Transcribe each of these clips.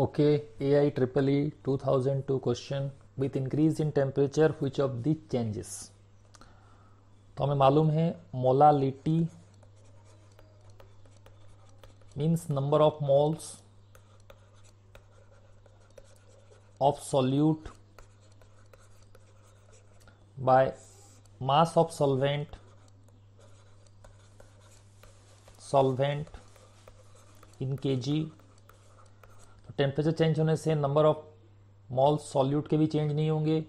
okay A I triple E two thousand two question with increase in temperature which of the changes तो हमें मालूम है molality means number of moles of solute by mass of solvent solvent in K G temperature change होने से number of mall solute के भी change नहीं होंगे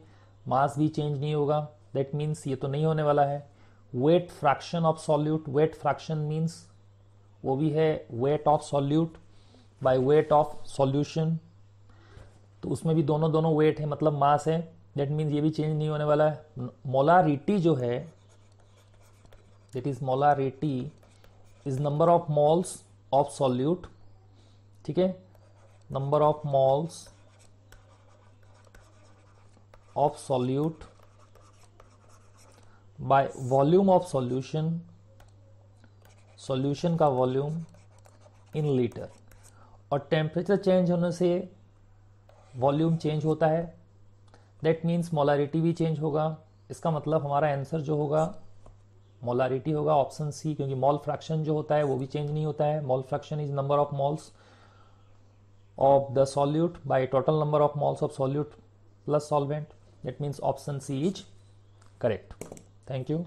मास भी चेंज नहीं होगा दैट मीन्स ये तो नहीं होने वाला है weight fraction of solute weight fraction means वो भी है weight of solute by weight of solution तो उसमें भी दोनों दोनों वेट है मतलब मास है दैट मीन्स ये भी चेंज नहीं होने वाला है मोलारिटी जो है that is molarity is number of moles of solute ठीक है number of moles of solute by volume of solution solution का वॉल्यूम इन लीटर और टेम्परेचर चेंज होने से वॉल्यूम चेंज होता है दैट मीन्स मोलारिटी भी चेंज होगा इसका मतलब हमारा आंसर जो होगा मोलारिटी होगा ऑप्शन सी क्योंकि मॉल फ्रैक्शन जो होता है वो भी चेंज नहीं होता है mole fraction is number of moles of the solute by total number of moles of solute plus solvent that means option C is correct thank you